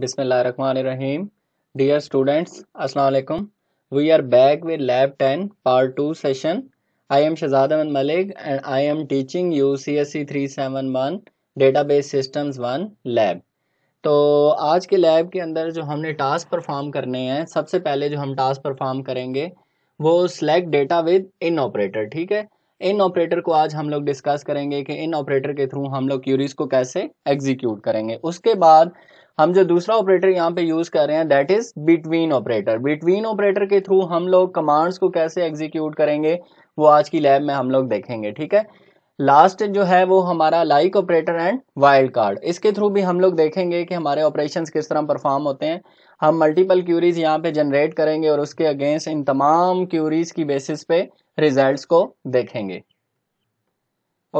Bismil dear students असलकम we are back with lab ten part two session I am Shahzad Ahmad Malik and I am teaching you C S C three seven one database systems one lab तो आज के lab के अंदर जो हमने task perform करने हैं सबसे पहले जो हम टास्क परफॉर्म करेंगे वो select data with in operator ठीक है इन ऑपरेटर को आज हम लोग डिस्कस करेंगे कि इन ऑपरेटर के थ्रू हम लोग क्यूरीज को कैसे एग्जीक्यूट करेंगे उसके बाद हम जो दूसरा ऑपरेटर यहाँ पे यूज कर रहे हैं that is between operator between operator के थ्रू हम लोग कमांड्स को कैसे एग्जीक्यूट करेंगे वो आज की लैब में हम लोग देखेंगे ठीक है लास्ट जो है वो हमारा like operator and wildcard इसके थ्रू भी हम लोग देखेंगे कि हमारे ऑपरेशंस किस तरह परफॉर्म होते हैं हम मल्टीपल क्यूरीज यहाँ पे जनरेट करेंगे और उसके अगेंस्ट इन तमाम क्यूरीज की बेसिस पे रिजल्ट्स को देखेंगे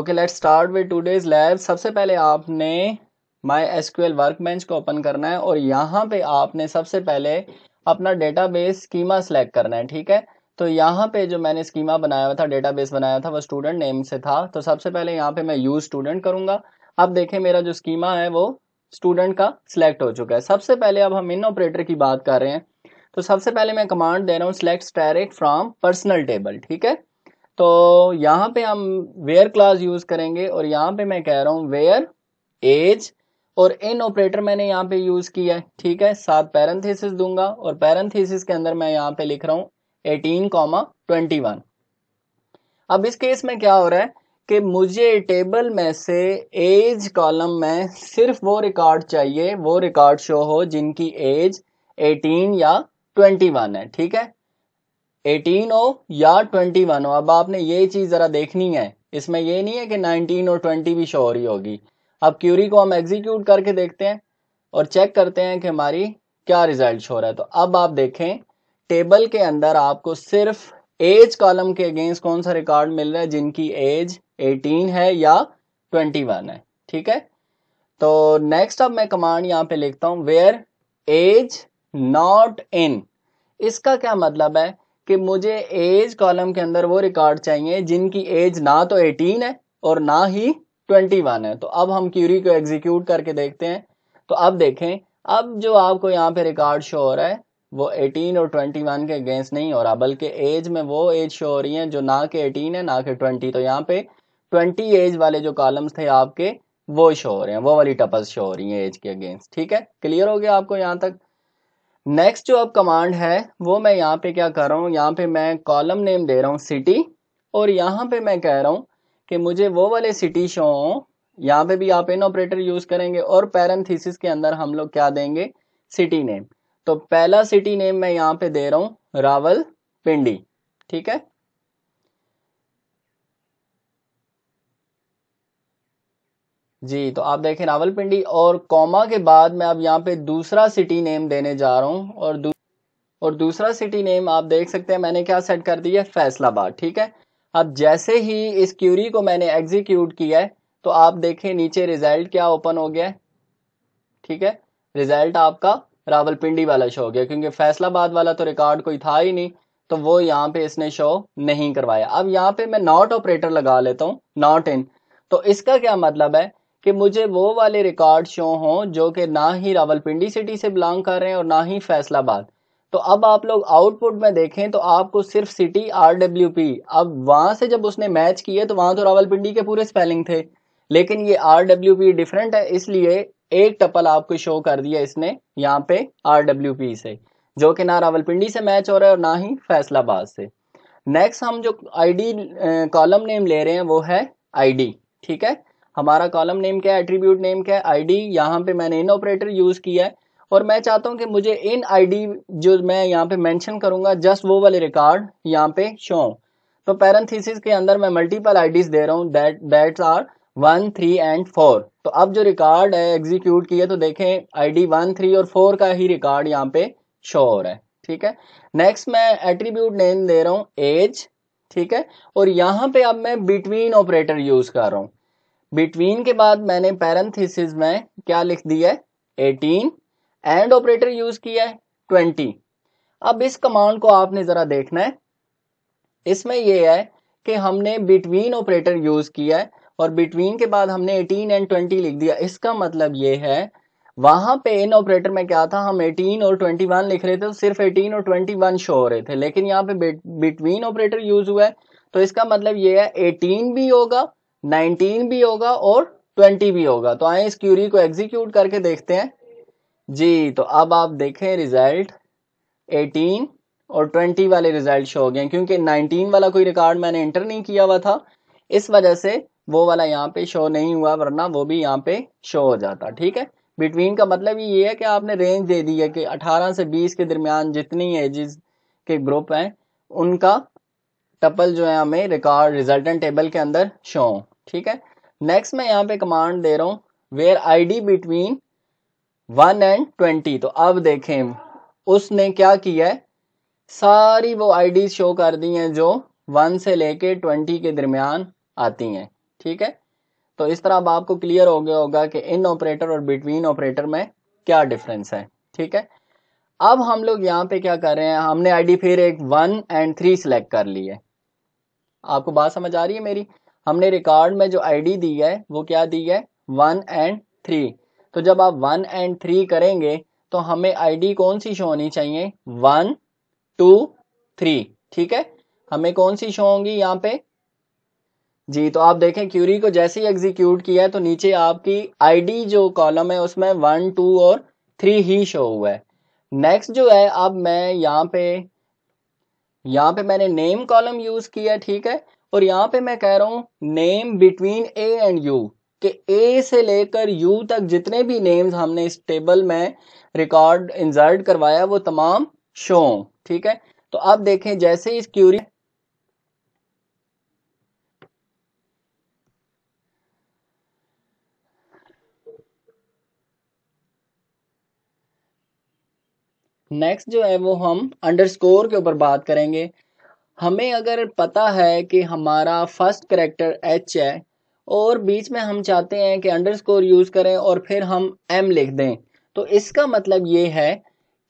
okay let's start with today's lab सबसे पहले आपने माई एस क्यूएल वर्कबेंच को ओपन करना है और यहाँ पे आपने सबसे पहले अपना डेटाबेस स्कीमा सेलेक्ट करना है ठीक है तो यहाँ पे जो मैंने स्कीमा बनाया हुआ था डेटाबेस बनाया था वो स्टूडेंट नेम से था तो सबसे पहले यहाँ पे मैं यूज स्टूडेंट करूंगा अब देखें मेरा जो स्कीमा है वो स्टूडेंट का सिलेक्ट हो चुका है सबसे पहले अब हम इन ऑपरेटर की बात कर रहे हैं तो सबसे पहले मैं कमांड दे रहा हूँ select direct from personal table ठीक है तो यहाँ पे हम वेयर क्लास यूज करेंगे और यहाँ पे मैं कह रहा हूँ वेयर एज और इन ऑपरेटर मैंने यहाँ पे यूज़ किया है ठीक है सात पैरेंथेसिस दूंगा और पैरेंथेसिस के अंदर मैं यहाँ पे लिख रहा हूँ एटीन कॉमा ट्वेंटी वन अब इस केस में क्या हो रहा है कि मुझे टेबल में से एज कॉलम में सिर्फ वो रिकॉर्ड चाहिए वो रिकॉर्ड शो हो जिनकी एज एटीन या वन है ठीक है एटीन हो या वन हो अब आपने ये चीज़ ज़रा देखनी है इसमें ये नहीं है कि 19 और 20 भी शो हो रही होगी अब क्यूरी को हम एग्जीक्यूट करके देखते हैं और चेक करते हैं कि हमारी क्या रिजल्ट हो रहा है तो अब आप देखें टेबल के अंदर आपको सिर्फ एज कॉलम के अगेंस्ट कौन सा रिकॉर्ड मिल रहा है जिनकी एज 18 है या 21 है ठीक है तो नेक्स्ट अब मैं कमांड यहाँ पे लिखता हूँ वेयर एज नॉट इन इसका क्या मतलब है कि मुझे एज कॉलम के अंदर वो रिकॉर्ड चाहिए जिनकी एज ना तो 18 है और ना ही ट्वेंटी वन है तो अब हम क्यूरी को एग्जीक्यूट करके देखते हैं तो अब देखें अब जो आपको यहाँ पे रिकॉर्ड शो हो रहा है वो एटीन और ट्वेंटी वन के अगेंस्ट नहीं हो रहा बल्कि एज में वो एज शो हो रही है जो ना के एटीन है ना के ट्वेंटी तो यहाँ पे ट्वेंटी एज वाले जो कॉलम्स थे आपके वो शो हो रहे हैं वो वाली टपल्स शो हो रही है एज के अगेंस्ट ठीक है क्लियर हो गया आपको यहाँ तक नेक्स्ट जो अब कमांड है वो मैं यहाँ पे क्या कर रहा हूँ यहाँ पे मैं कॉलम नेम दे रहा हूँ सिटी और यहाँ पे मैं कह रहा हूँ कि मुझे वो वाले सिटी शो यहाँ पे भी आप इन ऑपरेटर यूज करेंगे और पैरेंथीसिस के अंदर हम लोग क्या देंगे सिटी नेम तो पहला सिटी नेम मैं यहाँ पे दे रहा हूं रावल पिंडी ठीक है जी तो आप देखें रावलपिंडी और कॉमा के बाद मैं अब यहाँ पे दूसरा सिटी नेम देने जा रहा हूँ और दू, और दूसरा सिटी नेम आप देख सकते हैं मैंने क्या सेट कर दिया है फैसलाबाद ठीक है अब जैसे ही इस क्यूरी को मैंने एग्जीक्यूट किया है तो आप देखें नीचे रिजल्ट क्या ओपन हो गया है ठीक है रिजल्ट आपका रावलपिंडी वाला शो हो गया क्योंकि फैसलाबाद वाला तो रिकॉर्ड कोई था ही नहीं तो वो यहाँ पे इसने शो नहीं करवाया अब यहाँ पे मैं नॉट ऑपरेटर लगा लेता हूँ नॉट इन तो इसका क्या मतलब है कि मुझे वो वाले रिकॉर्ड शो हों जो कि ना ही रावलपिंडी सिटी से बिलोंग कर रहे हैं और ना ही फैसलाबाद तो अब आप लोग आउटपुट में देखें तो आपको सिर्फ सिटी आर डब्ल्यू पी अब वहाँ से जब उसने मैच किए तो वहाँ तो रावलपिंडी के पूरे स्पेलिंग थे लेकिन ये आर डब्ल्यू पी डिफरेंट है इसलिए एक टपल आपको शो कर दिया इसने यहाँ पे आर डब्ल्यू पी से जो कि ना रावलपिंडी से मैच हो रहा है और ना ही फैसलाबाद से नेक्स्ट हम जो आईडी कॉलम नेम ले रहे हैं वो है आईडी ठीक है हमारा कॉलम नेम क्या है एट्रीब्यूट नेम क्या है आईडी यहाँ पे मैंने इन ऑपरेटर यूज़ किया है और मैं चाहता हूं कि मुझे इन आईडी जो मैं यहाँ पे मेंशन करूंगा जस्ट वो वाले रिकॉर्ड यहां पे शो तो पैरेंथीसिस के अंदर मैं मल्टीपल आईडीज दे रहा हूं that that are one three and four तो अब जो रिकॉर्ड है एग्जीक्यूट किया तो देखें आईडी वन थ्री और फोर का ही रिकॉर्ड यहाँ पे शो हो रहा है ठीक है नेक्स्ट मैं एट्रीब्यूट नेम दे रहा हूँ एज ठीक है और यहाँ पे अब मैं बिटवीन ऑपरेटर यूज कर रहा हूँ बिटवीन के बाद मैंने पैरेंथेसिस में क्या लिख दिया है एटीन एंड ऑपरेटर यूज किया है ट्वेंटी अब इस कमांड को आपने जरा देखना है इसमें यह है कि हमने बिटवीन ऑपरेटर यूज किया है और बिटवीन के बाद हमने 18 एंड 20 लिख दिया इसका मतलब ये है वहां पे इन ऑपरेटर में क्या था हम 18 और 21 लिख रहे थे तो सिर्फ 18 और 21 शो हो रहे थे लेकिन यहाँ पे बिटवीन ऑपरेटर यूज हुआ है तो इसका मतलब ये है 18 भी होगा 19 भी होगा और 20 भी होगा तो आए इस क्यूरी को एग्जीक्यूट करके देखते हैं जी तो अब आप देखें रिजल्ट 18 और 20 वाले रिजल्ट शो हो गए क्योंकि 19 वाला कोई रिकॉर्ड मैंने एंटर नहीं किया हुआ था इस वजह से वो वाला यहाँ पे शो नहीं हुआ वरना वो भी यहाँ पे शो हो जाता ठीक है बिटवीन का मतलब ये है कि आपने रेंज दे दी है कि 18 से 20 के दरमियान जितनी एजेस के ग्रुप हैं उनका टपल जो है हमें रिकॉर्ड रिजल्टेंट टेबल के अंदर शो ठीक है नेक्स्ट मैं यहाँ पे कमांड दे रहा हूँ where I D between one and twenty तो अब देखें उसने क्या किया है सारी वो आईडी शो कर दी हैं जो वन से लेके ट्वेंटी के दरमियान आती हैं ठीक है तो इस तरह अब आपको क्लियर हो गया होगा कि इन ऑपरेटर और बिटवीन ऑपरेटर में क्या डिफरेंस है ठीक है अब हम लोग यहाँ पे क्या कर रहे हैं हमने आईडी फिर एक वन एंड थ्री सिलेक्ट कर ली है आपको बात समझ आ रही है मेरी हमने रिकॉर्ड में जो आईडी दी है वो क्या दी है वन एंड थ्री तो जब आप वन एंड थ्री करेंगे तो हमें आईडी कौन सी शो होनी चाहिए वन टू थ्री ठीक है हमें कौन सी शो होंगी यहाँ पे जी तो आप देखें क्यूरी को जैसे ही एग्जीक्यूट किया है तो नीचे आपकी आईडी जो कॉलम है उसमें वन टू और थ्री ही शो हुआ है नेक्स्ट जो है अब मैं यहाँ पे यहाँ पे मैंने नेम कॉलम यूज किया ठीक है और यहाँ पे मैं कह रहा हूँ name between A and U कि ए से लेकर यू तक जितने भी नेम्स हमने इस टेबल में रिकॉर्ड इंजर्ट करवाया वो तमाम शो ठीक है तो अब देखें जैसे इस क्यूरी नेक्स्ट जो है वो हम अंडरस्कोर के ऊपर बात करेंगे हमें अगर पता है कि हमारा फर्स्ट करेक्टर एच है और बीच में हम चाहते हैं कि अंडर स्कोर यूज़ करें और फिर हम एम लिख दें तो इसका मतलब ये है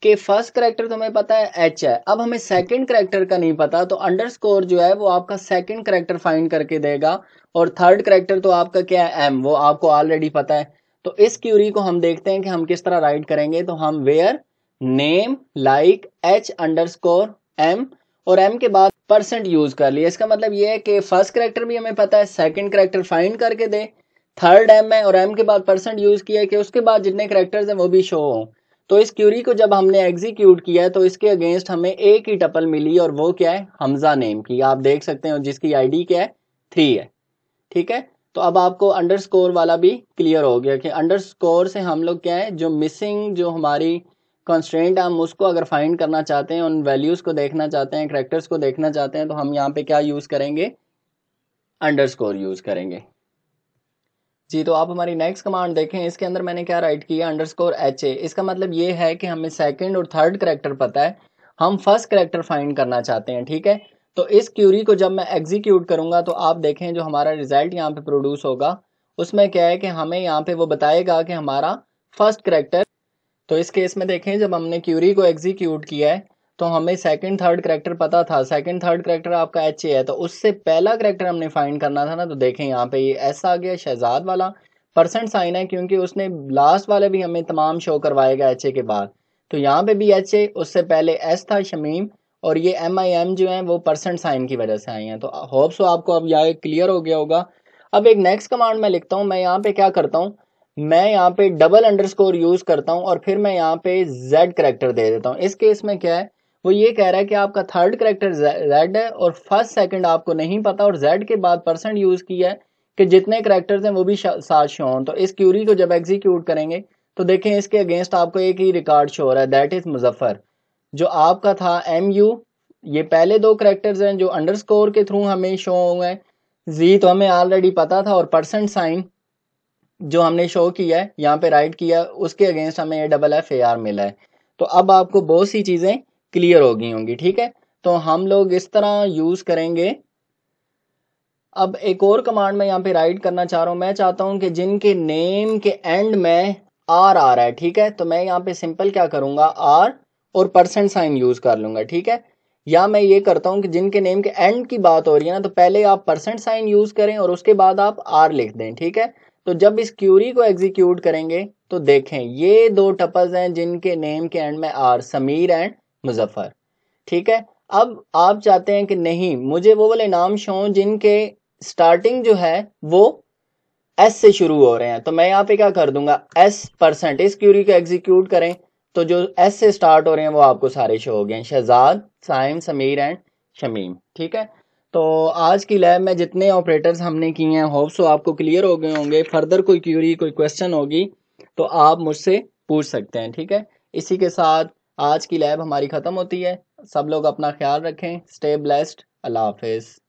कि फर्स्ट करेक्टर तो हमें पता है एच है अब हमें सेकंड करेक्टर का नहीं पता तो अंडर स्कोर जो है वो आपका सेकंड करेक्टर फाइंड करके देगा और थर्ड करेक्टर तो आपका क्या है एम वो आपको ऑलरेडी पता है तो इस क्यूरी को हम देखते हैं कि हम किस तरह राइट करेंगे तो हम where name like H underscore M और एम के बाद परसेंट यूज कर लिया इसका मतलब ये है कि फर्स्ट करेक्टर भी हमें पता है सेकंड करेक्टर फाइंड करके दे थर्ड एम है और एम के बाद परसेंट यूज किया कि उसके बाद जितने करेक्टर्स हैं वो भी शो हों तो इस क्यूरी को जब हमने एग्जीक्यूट किया तो इसके अगेंस्ट हमें एक ही टपल मिली और वो क्या है हमजा नेम की आप देख सकते हैं जिसकी आईडी क्या है थ्री है ठीक है तो अब आपको अंडर वाला भी क्लियर हो गया कि अंडर से हम लोग क्या है जो मिसिंग जो हमारी कॉन्स्टेंट हम उसको अगर फाइंड करना चाहते हैं उन वैल्यूज़ को देखना चाहते हैं करेक्टर्स को देखना चाहते हैं तो हम यहाँ पे क्या यूज़ करेंगे अंडरस्कोर यूज़ करेंगे जी तो आप हमारी नेक्स्ट कमांड देखें इसके अंदर मैंने क्या राइट किया अंडर स्कोर एच ए इसका मतलब ये है कि हमें सेकेंड और थर्ड करेक्टर पता है हम फर्स्ट करेक्टर फाइंड करना चाहते हैं ठीक है तो इस क्यूरी को जब मैं एग्जीक्यूट करूंगा तो आप देखें जो हमारा रिजल्ट यहाँ पे प्रोड्यूस होगा उसमें क्या है कि हमें यहाँ पे वो बताएगा कि हमारा फर्स्ट करेक्टर तो इस केस में देखें जब हमने क्यूरी को एग्जीक्यूट किया है तो हमें सेकंड थर्ड करेक्टर पता था सेकंड थर्ड करेक्टर आपका एच ए है तो उससे पहला करेक्टर हमने फाइंड करना था ना तो देखें यहाँ पे ये एस आ गया शहजाद वाला परसेंट साइन है क्योंकि उसने लास्ट वाले भी हमें तमाम शो करवाएगा एच ए के बाद तो यहाँ पे भी एच ए उससे पहले एस था शमीम और ये एम आई एम जो है वो परसेंट साइन की वजह से आई है तो होप्स आपको अब यह क्लियर हो गया होगा अब एक नेक्स्ट कमांड मैं लिखता हूँ मैं यहाँ पे क्या करता हूँ मैं यहाँ पे डबल अंडरस्कोर यूज करता हूँ और फिर मैं यहाँ पे जेड करेक्टर दे देता हूँ इस केस में क्या है वो ये कह रहा है कि आपका थर्ड करेक्टर जेड है और फर्स्ट सेकंड आपको नहीं पता और जेड के बाद परसेंट यूज किया है कि जितने करेक्टर्स हैं वो भी साथ शो हों तो इस क्यूरी को जब एग्जीक्यूट करेंगे तो देखें इसके अगेंस्ट आपको एक ही रिकॉर्ड शो हो रहा है दैट इज मुजफ्फर जो आपका था एम यू ये पहले दो करेक्टर्स हैं जो अंडरस्कोर के थ्रू हमें शो हुए हैं जी तो हमें ऑलरेडी पता था और परसेंट साइन जो हमने शो किया है यहाँ पे राइट किया उसके अगेंस्ट हमें ये डबल एफ ए आर मिला है तो अब आपको बहुत सी चीज़ें क्लियर हो गई होंगी ठीक है तो हम लोग इस तरह यूज़ करेंगे अब एक और कमांड में यहाँ पे राइट करना चाह रहा हूँ मैं चाहता हूँ कि जिनके नेम के एंड में आर आ रहा है ठीक है तो मैं यहाँ पे सिंपल क्या करूँगा आर और परसेंट साइन यूज़ कर लूंगा ठीक है या मैं ये करता हूँ कि जिनके नेम के एंड की बात हो रही है ना तो पहले आप परसेंट साइन यूज़ करें और उसके बाद आप आर लिख दें ठीक है तो जब इस क्यूरी को एग्जीक्यूट करेंगे तो देखें ये दो टपल्स हैं जिनके नेम के एंड में आर समीर एंड मुजफ्फर ठीक है अब आप चाहते हैं कि नहीं मुझे वो वाले नाम शो जिनके स्टार्टिंग जो है वो एस से शुरू हो रहे हैं तो मैं यहाँ पे क्या कर दूंगा एस परसेंट इस क्यूरी को एग्जीक्यूट करें तो जो एस से स्टार्ट हो रहे हैं वो आपको सारे शो हो गए शहजाद साइम समीर एंड शमीम ठीक है तो आज की लैब में जितने ऑपरेटर्स हमने किए हैं होप्स वो तो आपको क्लियर हो गए होंगे फर्दर कोई क्यूरी कोई क्वेश्चन होगी तो आप मुझसे पूछ सकते हैं ठीक है इसी के साथ आज की लैब हमारी ख़त्म होती है सब लोग अपना ख्याल रखें स्टे ब्लेस्ड अल्लाह हाफिज़